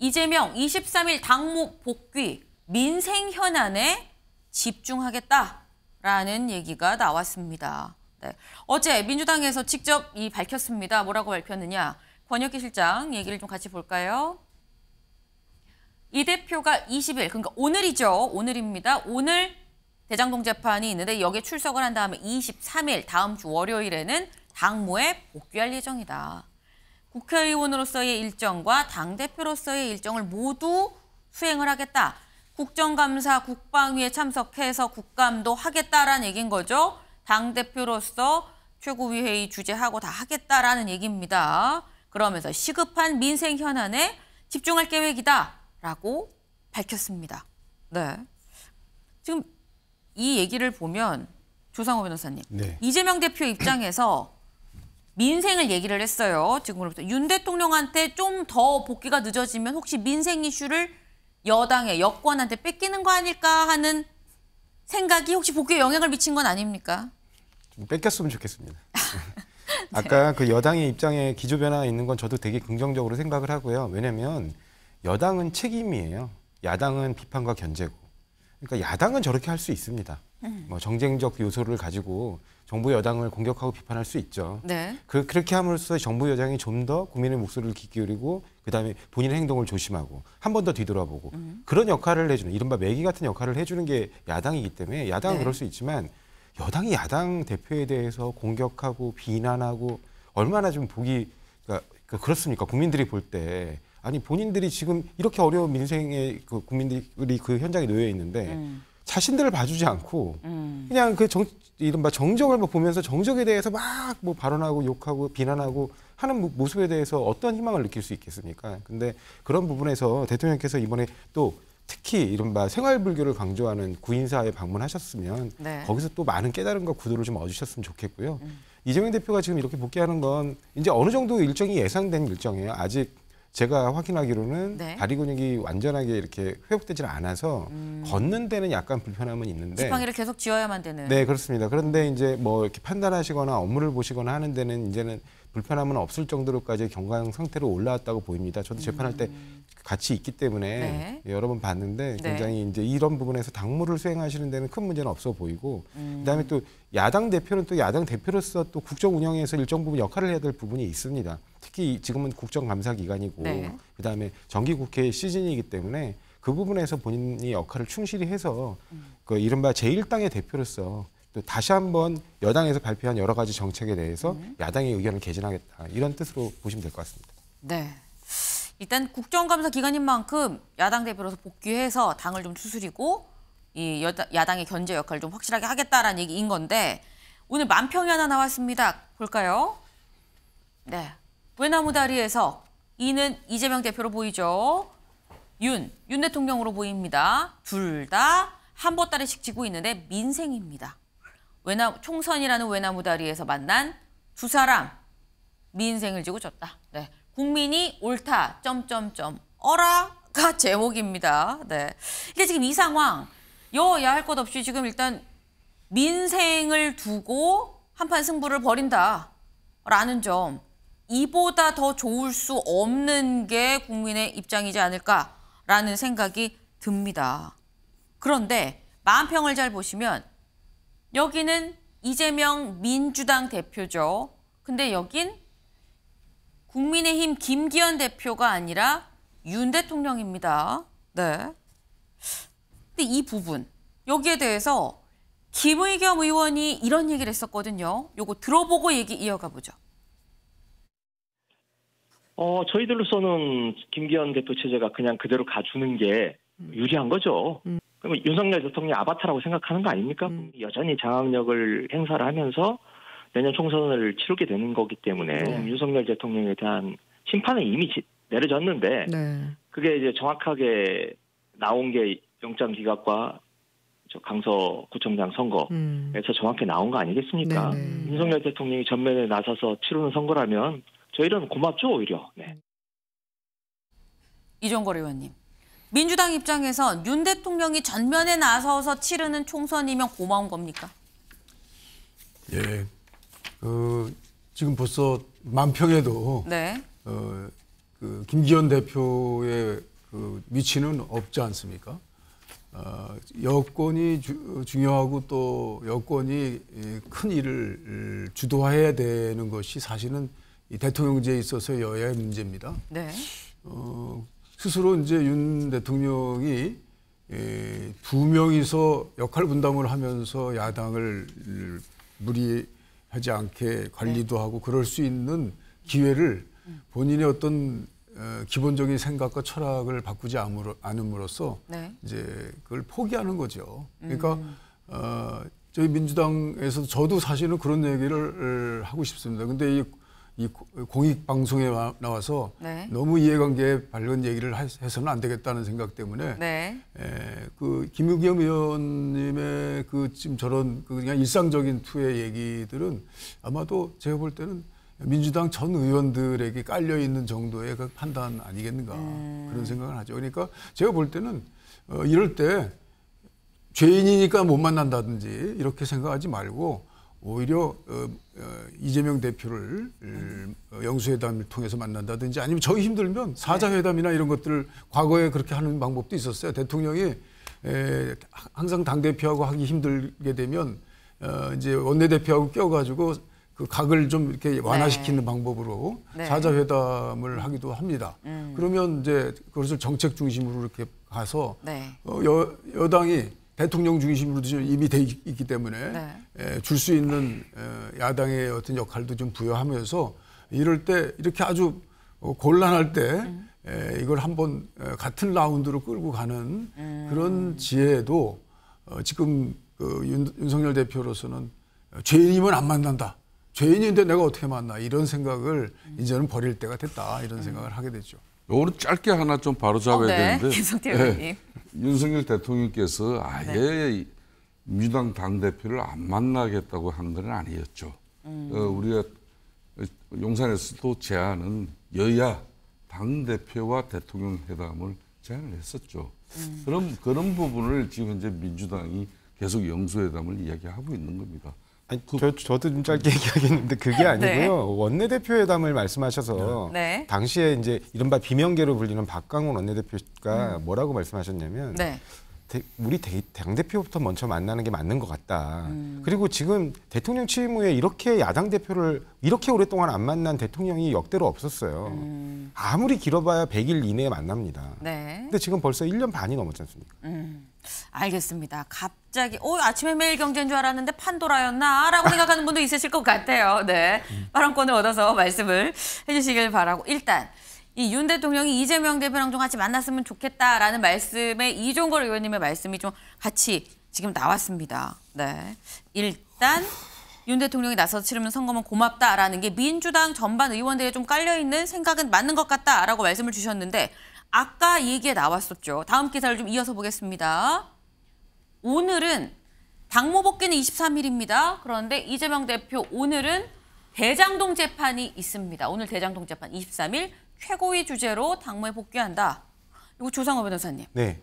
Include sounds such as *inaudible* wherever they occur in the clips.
이재명 23일 당무 복귀 민생 현안에 집중하겠다라는 얘기가 나왔습니다. 네. 어제 민주당에서 직접 이 밝혔습니다. 뭐라고 밝혔느냐. 권혁기 실장 얘기를 좀 같이 볼까요? 이 대표가 20일, 그러니까 오늘이죠. 오늘입니다. 오늘 대장동 재판이 있는데 여기에 출석을 한 다음에 23일 다음 주 월요일에는 당무에 복귀할 예정이다. 국회의원으로서의 일정과 당대표로서의 일정을 모두 수행을 하겠다. 국정감사 국방위에 참석해서 국감도 하겠다라는 얘기인 거죠. 당대표로서 최고위회의 주재하고 다 하겠다라는 얘기입니다. 그러면서 시급한 민생 현안에 집중할 계획이다라고 밝혔습니다. 네. 지금 이 얘기를 보면 조상호 변호사님, 네. 이재명 대표 입장에서 민생을 얘기를 했어요. 지금으로부터 윤 대통령한테 좀 더 복귀가 늦어지면 혹시 민생 이슈를 여당의 여권한테 뺏기는 거 아닐까 하는 생각이 혹시 복귀에 영향을 미친 건 아닙니까? 뺏겼으면 좋겠습니다. *laughs* 네. 아까 그 여당의 입장에 기조 변화가 있는 건 저도 되게 긍정적으로 생각을 하고요. 왜냐하면 여당은 책임이에요. 야당은 비판과 견제고. 그러니까 야당은 저렇게 할 수 있습니다. 음. 뭐 정쟁적 요소를 가지고 정부 여당을 공격하고 비판할 수 있죠. 네. 그, 그렇게 함으로써 정부 여당이 좀 더 국민의 목소리를 귀 기울이고 그다음에 본인의 행동을 조심하고 한 번 더 뒤돌아보고 음. 그런 역할을 해주는 이른바 매기 같은 역할을 해주는 게 야당이기 때문에 야당은 네. 그럴 수 있지만 여당이 야당 대표에 대해서 공격하고 비난하고 얼마나 좀 보기 그러니까, 그러니까 그렇습니까 국민들이 볼 때 아니 본인들이 지금 이렇게 어려운 민생에 그 국민들이 그 현장에 놓여 있는데 음. 자신들을 봐주지 않고 음. 그냥 그 정, 이른바 정적을 보면서 정적에 대해서 막 뭐 발언하고 욕하고 비난하고 하는 모습에 대해서 어떤 희망을 느낄 수 있겠습니까? 근데 그런 부분에서 대통령께서 이번에 또 특히 이른바 생활불교를 강조하는 구인사에 방문하셨으면 네. 거기서 또 많은 깨달음과 구도를 좀 얻으셨으면 좋겠고요. 음. 이재명 대표가 지금 이렇게 복귀하는 건 이제 어느 정도 일정이 예상된 일정이에요. 아직 제가 확인하기로는 네. 다리 근육이 완전하게 이렇게 회복되질 않아서 음. 걷는 데는 약간 불편함은 있는데 지팡이를 계속 쥐어야만 되는. 네 그렇습니다. 그런데 이제 뭐 이렇게 판단하시거나 업무를 보시거나 하는 데는 이제는 불편함은 없을 정도로까지 경강 상태로 올라왔다고 보입니다. 저도 재판할 때 음. 같이 있기 때문에 네. 여러 번 봤는데 네. 굉장히 네. 이제 이런 부분에서 당무를 수행하시는 데는 큰 문제는 없어 보이고 음. 그다음에 또 야당 대표는 또 야당 대표로서 또 국정 운영에서 일정 부분 역할을 해야 될 부분이 있습니다. 특히 지금은 국정감사 기간이고 네. 그다음에 정기국회 시즌이기 때문에 그 부분에서 본인이 역할을 충실히 해서 음. 그 이른바 제1당의 대표로서 다시 한번 여당에서 발표한 여러 가지 정책에 대해서 음. 야당의 의견을 개진하겠다 이런 뜻으로 보시면 될 것 같습니다. 네. 일단 국정감사 기간인 만큼 야당 대표로서 복귀해서 당을 좀 추스리고 이 야당의 견제 역할을 좀 확실하게 하겠다라는 얘기인 건데 오늘 만평이 하나 나왔습니다. 볼까요? 네. 외나무 다리에서 이는 이재명 대표로 보이죠. 윤, 윤 대통령으로 보입니다. 둘 다한 보따리씩 지고 있는데 민생입니다. 외나 총선이라는 외나무 다리에서 만난 두 사람 민생을 지고 졌다. 네. 국민이 옳다. 점점점 어라가 제목입니다. 네. 이게 지금 이 상황 여야 할 것 없이 지금 일단 민생을 두고 한 판 승부를 벌인다라는 점 이보다 더 좋을 수 없는 게 국민의 입장이지 않을까라는 생각이 듭니다. 그런데 만평을 잘 보시면 여기는 이재명 민주당 대표죠. 근데 여긴 국민의힘 김기현 대표가 아니라 윤 대통령입니다. 네. 근데 이 부분, 여기에 대해서 김의겸 의원이 이런 얘기를 했었거든요. 요거 들어보고 얘기 이어가 보죠. 어, 저희들로서는 김기현 대표 체제가 그냥 그대로 가주는 게 음. 유리한 거죠. 음. 그러면 윤석열 대통령 이 아바타라고 생각하는 거 아닙니까? 음. 여전히 장악력을 행사를 하면서 내년 총선을 치르게 되는 거기 때문에 네. 윤석열 대통령에 대한 심판은 이미 내려졌는데 네. 그게 이제 정확하게 나온 게 영장 기각과 저 강서 구청장 선거에서 음. 정확히 나온 거 아니겠습니까? 네네. 네. 윤석열 대통령이 전면에 나서서 치르는 선거라면 저희는 고맙죠 오히려. 네. 이종걸 의원님. 민주당 입장에선 윤 대통령이 전면에 나서서 치르는 총선이면 고마운 겁니까? 예. 어, 지금 벌써 만평에도 네. 어, 그 김기현 대표의 그 위치는 없지 않습니까? 어, 여권이 주, 중요하고 또 여권이 큰 일을 주도해야 되는 것이 사실은 대통령제에 있어서 여야의 문제입니다. 네. 어, 스스로 이제 윤 대통령이 예, 두 명이서 역할 분담을 하면서 야당을 무리하지 않게 관리도 네. 하고 그럴 수 있는 기회를 본인의 어떤 어, 기본적인 생각과 철학을 바꾸지 않음으로써 네. 이제 그걸 포기하는 거죠. 그러니까 음. 어, 저희 민주당에서 저도 사실은 그런 얘기를 하고 싶습니다. 근데 이이 공익 방송에 나와서 네. 너무 이해관계에 밝은 얘기를 해서는 안 되겠다는 생각 때문에 네. 에, 그 김우겸 의원님의 그 지금 저런 그 그냥 일상적인 투의 얘기들은 아마도 제가 볼 때는 민주당 전 의원들에게 깔려 있는 정도의 그 판단 아니겠는가 음. 그런 생각을 하죠. 그러니까 제가 볼 때는 어, 이럴 때 죄인이니까 못 만난다든지 이렇게 생각하지 말고 오히려 어, 어, 이재명 대표를 음, 어, 영수회담을 통해서 만난다든지 아니면 저희 힘들면 사자회담이나 이런 것들을 과거에 그렇게 하는 방법도 있었어요. 대통령이 에, 항상 당 대표하고 하기 힘들게 되면 어, 이제 원내 대표하고 껴가지고 그 각을 좀 이렇게 네. 완화시키는 네. 방법으로 네. 사자회담을 하기도 합니다. 음. 그러면 이제 그것을 정책 중심으로 이렇게 가서 네. 어, 여, 여당이 대통령 중심으로 좀 이미 돼 있기 때문에 네. 예, 줄수 있는 어, 야당의 어떤 역할도 좀 부여하면서 이럴 때 이렇게 아주 곤란할 때 음. 이걸 한번 어, 같은 라운드로 끌고 가는 음. 그런 지혜도 어, 지금 그 윤, 석열 대표로서는 죄인이면 안 만난다. 죄인인데 내가 어떻게 만나 이런 생각을 음. 이제는 버릴 때가 됐다 이런 음. 생각을 하게 됐죠. 요거는 짧게 하나 좀 바로 잡아야 어, 네. 되는데. 김성태 의 네. 윤석열 대통령께서 아예 네. 민주당 당대표를 안 만나겠다고 한 건 아니었죠. 음. 어, 우리가 용산에서도 제안은 여야 당대표와 대통령 회담을 제안을 했었죠. 음. 그럼 그런 부분을 지금 현재 민주당이 계속 영수회담을 이야기하고 있는 겁니다. 아니, 그, 저, 저도 좀 짧게 *laughs* 얘기하겠는데 그게 네. 아니고요. 네. 원내대표회담을 말씀하셔서 네. 당시에 이제 이른바 비명계로 불리는 박강훈 원내대표가 음. 뭐라고 말씀하셨냐면 네. 우리 당 대표부터 먼저 만나는 게 맞는 것 같다. 음. 그리고 지금 대통령 취임 후에 이렇게 야당 대표를 이렇게 오랫동안 안 만난 대통령이 역대로 없었어요. 음. 아무리 길어봐야 100일 이내에 만납니다. 네. 근데 지금 벌써 1년 반이 넘었지 않습니까? 음. 알겠습니다. 갑자기 오 어, 아침에 매일 경제인 줄 알았는데 판도라였나라고 생각하는 분도 있으실 것 같아요. 네. 음. 발언권을 얻어서 말씀을 해주시길 바라고 일단. 이윤 대통령이 이재명 대표랑 좀 같이 만났으면 좋겠다라는 말씀에 이종걸 의원님의 말씀이 좀 같이 지금 나왔습니다. 네. 일단 윤 대통령이 나서 치르는 선거면 고맙다라는 게 민주당 전반 의원들의 좀 깔려있는 생각은 맞는 것 같다라고 말씀을 주셨는데 아까 얘기에 나왔었죠. 다음 기사를 좀 이어서 보겠습니다. 오늘은 당모 복귀는 23일입니다. 그런데 이재명 대표 오늘은 대장동 재판이 있습니다. 오늘 대장동 재판 23일 최고위 주제로 당무에 복귀한다. 이거 조상호 변호사님. 네.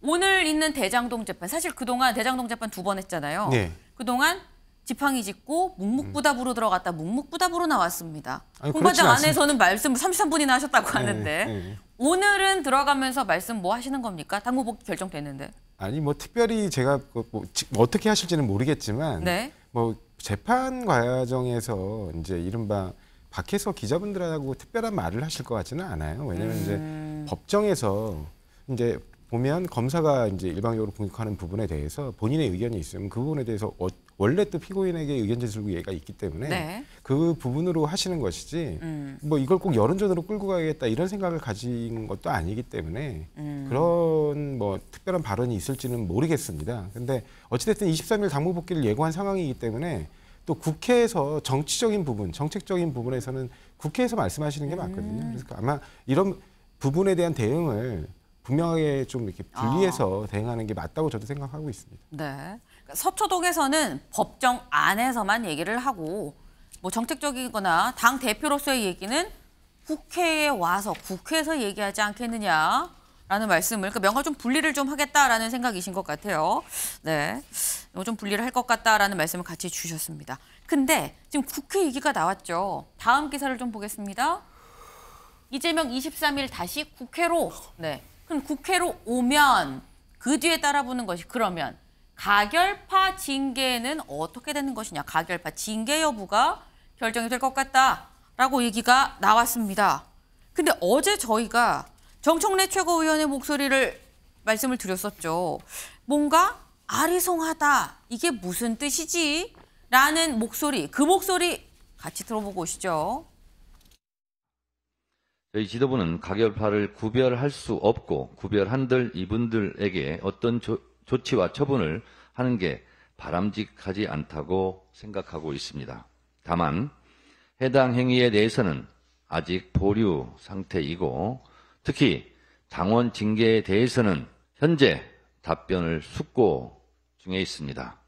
오늘 있는 대장동 재판 사실 그동안 대장동 재판 두 번 했잖아요. 네. 그동안 지팡이 짚고 묵묵부답으로 들어갔다 묵묵부답으로 나왔습니다. 아니, 공과장 안에서는 말씀 33분이나 하셨다고 네, 하는데 네, 네. 오늘은 들어가면서 말씀 뭐 하시는 겁니까? 당무 복귀 결정됐는데. 아니 뭐 특별히 제가 그 뭐, 뭐 어떻게 하실지는 모르겠지만 네. 뭐 재판 과정에서 이제 이른바 밖에서 기자분들하고 특별한 말을 하실 것 같지는 않아요. 왜냐하면 음. 이제 법정에서 이제 보면 검사가 이제 일방적으로 공격하는 부분에 대해서 본인의 의견이 있으면 그 부분에 대해서 어, 원래 또 피고인에게 의견 제출구 예가 있기 때문에 네. 그 부분으로 하시는 것이지 음. 뭐 이걸 꼭 여론전으로 끌고 가야겠다 이런 생각을 가진 것도 아니기 때문에 음. 그런 뭐 특별한 발언이 있을지는 모르겠습니다. 근데 어찌됐든 23일 당무 복귀를 예고한 상황이기 때문에 또 국회에서 정치적인 부분, 정책적인 부분에서는 국회에서 말씀하시는 게 음. 맞거든요. 그래서 그 아마 이런 부분에 대한 대응을 분명하게 좀 이렇게 분리해서 아. 대응하는 게 맞다고 저도 생각하고 있습니다. 네. 그러니까 서초동에서는 법정 안에서만 얘기를 하고 뭐 정책적이거나 당 대표로서의 얘기는 국회에 와서 국회에서 얘기하지 않겠느냐 라는 말씀을 그러니까 명확 좀 분리를 좀 하겠다라는 생각이신 것 같아요. 네, 뭐 좀 분리를 할 것 같다라는 말씀을 같이 주셨습니다. 근데 지금 국회 얘기가 나왔죠. 다음 기사를 좀 보겠습니다. 이재명 23일 다시 국회로 네, 그럼 국회로 오면 그 뒤에 따라붙는 것이 그러면 가결파 징계는 어떻게 되는 것이냐 가결파 징계 여부가 결정이 될 것 같다라고 얘기가 나왔습니다. 근데 어제 저희가 정청래 최고위원의 목소리를 말씀을 드렸었죠. 뭔가 아리송하다. 이게 무슨 뜻이지? 라는 목소리, 그 목소리 같이 들어보고 오시죠. 저희 지도부는 가결파를 구별할 수 없고 구별한들 이분들에게 어떤 조, 조치와 처분을 하는 게 바람직하지 않다고 생각하고 있습니다. 다만 해당 행위에 대해서는 아직 보류 상태이고 특히 당원 징계에 대해서는 현재 답변을 숙고 중에 있습니다.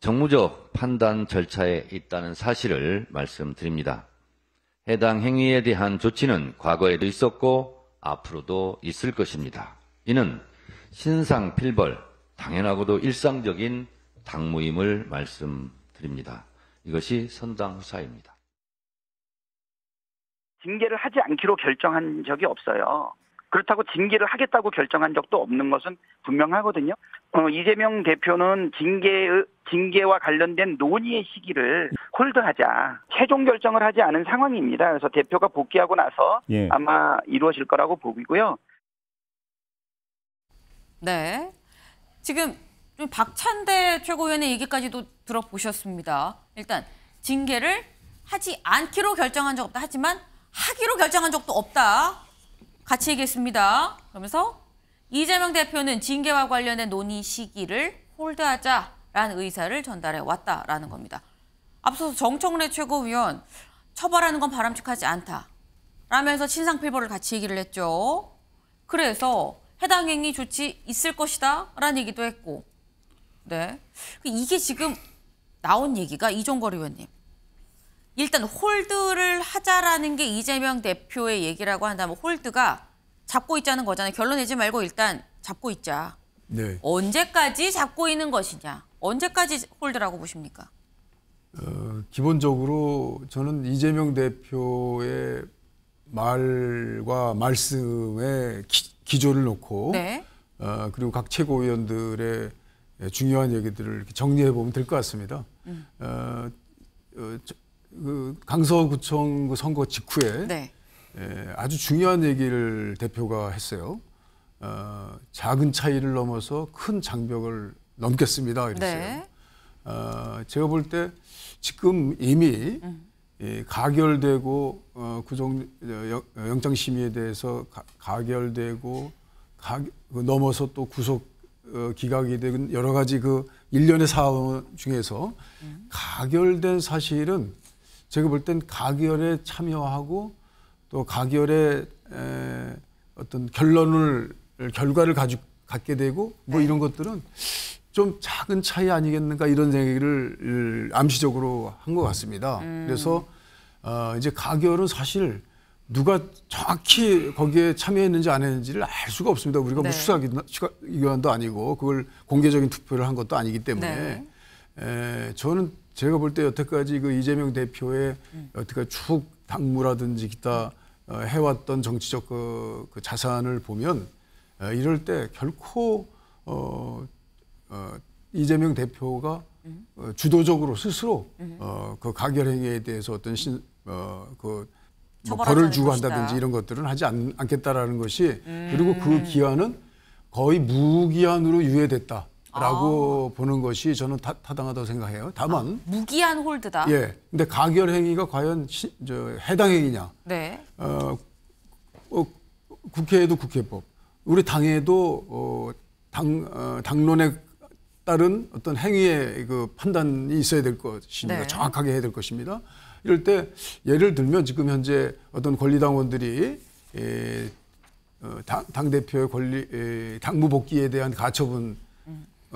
정무적 판단 절차에 있다는 사실을 말씀드립니다. 해당 행위에 대한 조치는 과거에도 있었고 앞으로도 있을 것입니다. 이는 신상필벌, 당연하고도 일상적인 당무임을 말씀드립니다. 이것이 선당 후사입니다. 징계를 하지 않기로 결정한 적이 없어요. 그렇다고 징계를 하겠다고 결정한 적도 없는 것은 분명하거든요. 어, 이재명 대표는 징계 징계와 관련된 논의의 시기를 홀드하자 최종 결정을 하지 않은 상황입니다. 그래서 대표가 복귀하고 나서 예. 아마 이루어질 거라고 보고요. 이 네, 지금 박찬대 최고위원의 얘기까지도 들어보셨습니다. 일단 징계를 하지 않기로 결정한 적 없다. 하지만 하기로 결정한 적도 없다. 같이 얘기했습니다. 그러면서 이재명 대표는 징계와 관련된 논의 시기를 홀드하자라는 의사를 전달해 왔다라는 겁니다. 앞서서 정청래 최고위원 처벌하는 건 바람직하지 않다. 라면서 신상필보를 같이 얘기를 했죠. 그래서 해당 행위 조치 있을 것이다 라는 얘기도 했고. 네. 그 이게 지금 나온 얘기가 이종걸 의원님. 일단 홀드를 하자라는 게 이재명 대표의 얘기라고 한다면 홀드가 잡고 있자는 거잖아요. 결론 내지 말고 일단 잡고 있자. 네. 언제까지 잡고 있는 것이냐. 언제까지 홀드라고 보십니까? 어, 기본적으로 저는 이재명 대표의 말과 말씀에 기, 조를 놓고 네. 어, 그리고 각 최고위원들의 중요한 얘기들을 정리해 보면 될 것 같습니다. 음. 어, 어, 그 강서구청 그 선거 직후에 네. 에, 예, 아주 중요한 얘기를 대표가 했어요. 어, 작은 차이를 넘어서 큰 장벽을 넘겠습니다. 이랬어요. 네. 어, 제가 볼 때 지금 이미 음. 이 가결되고 어, 구정 영장 심의에 대해서 가, 결되고 가, 그 넘어서 또 구속 어, 기각이 된 여러 가지 그 일련의 사안 중에서 음. 가결된 사실은 제가 볼 땐 가결에 참여하고 또가결에에 어떤 결론을 결과를 가지 갖게 되고 뭐 네. 이런 것들은 좀 작은 차이 아니겠는가 이런 얘기를 암시적으로 한 것 같습니다. 음. 그래서 어, 이제 가결은 사실 누가 정확히 거기에 참여했는지 안 했는지를 알 수가 없습니다. 우리가 뭐 네. 뭐 수사기관도 아니고 그걸 공개적인 투표를 한 것도 아니기 때문에 네. 에, 저는 제가 볼 때 여태까지 그 이재명 대표의 여태까지 축 당무라든지 기타 어, 해왔던 정치적 그, 그 자산을 보면 어, 이럴 때 결코 어, 어, 이재명 대표가 어, 주도적으로 스스로 음. 어, 그 가결 행위에 대해서 어떤 신, 어, 그뭐 벌을 주고 것이다. 한다든지 이런 것들은 하지 않, 겠다라는 것이 음. 그리고 그 기한은 거의 무기한으로 유예됐다. 라고 아. 보는 것이 저는 타, 당하다고 생각해요. 다만 아, 무기한 홀드다. 예. 근데 가결 행위가 과연 시, 저, 해당 행위냐? 네. 어, 어, 국회에도 국회법, 우리 당에도 어, 당 어, 당론에 따른 어떤 행위의 그 판단이 있어야 될 것입니다. 네. 정확하게 해야 될 것입니다. 이럴 때 예를 들면 지금 현재 어떤 권리당원들이 에, 예, 어, 당, 당 대표의 권리 에, 예, 당무 복귀에 대한 가처분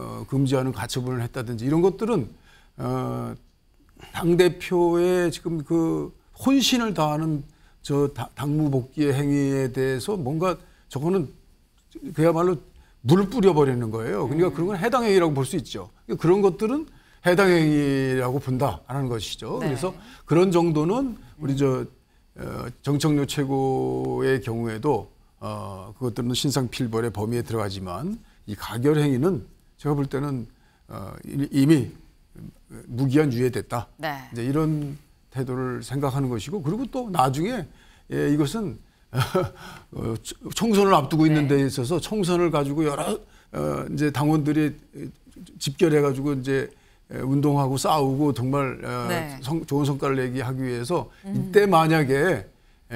어, 금지하는 가처분을 했다든지 이런 것들은 어, 당 대표의 지금 그 혼신을 다하는 저 당무 복귀의 행위에 대해서 뭔가 저거는 그야말로 물 뿌려버리는 거예요. 그러니까 음. 그런 건 해당 행위라고 볼 수 있죠. 그러니까 그런 것들은 해당 행위라고 본다라는 것이죠. 네. 그래서 그런 정도는 우리 저 어, 정청료 최고의 경우에도 어, 그것들은 신상필벌의 범위에 들어가지만 이 가결 행위는 제가 볼 때는 어, 이미 무기한 유예됐다. 네. 이제 이런 태도를 생각하는 것이고 그리고 또 나중에 예, 이것은 *laughs* 어, 총선을 앞두고 있는 네. 데 있어서 총선을 가지고 여러 어, 이제 당원들이 집결해 가지고 이제 예, 운동하고 싸우고 정말 어, 네. 성, 좋은 성과를 내기 하기 위해서 음. 이때 만약에 에,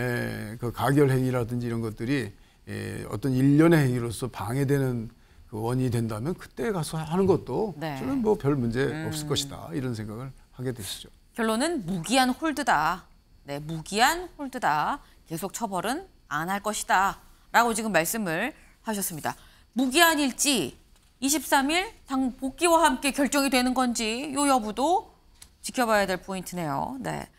예, 그 가결 행위라든지 이런 것들이 에, 예, 어떤 일련의 행위로서 방해되는 그 원인이 된다면 그때 가서 하는 것도 네. 저는 뭐 별 문제 음. 없을 음. 것이다 이런 생각을 하게 되시죠. 결론은 무기한 홀드다. 네, 무기한 홀드다. 계속 처벌은 안 할 것이다. 라고 지금 말씀을 하셨습니다. 무기한일지 23일 당 복귀와 함께 결정이 되는 건지 요 여부도 지켜봐야 될 포인트네요. 네.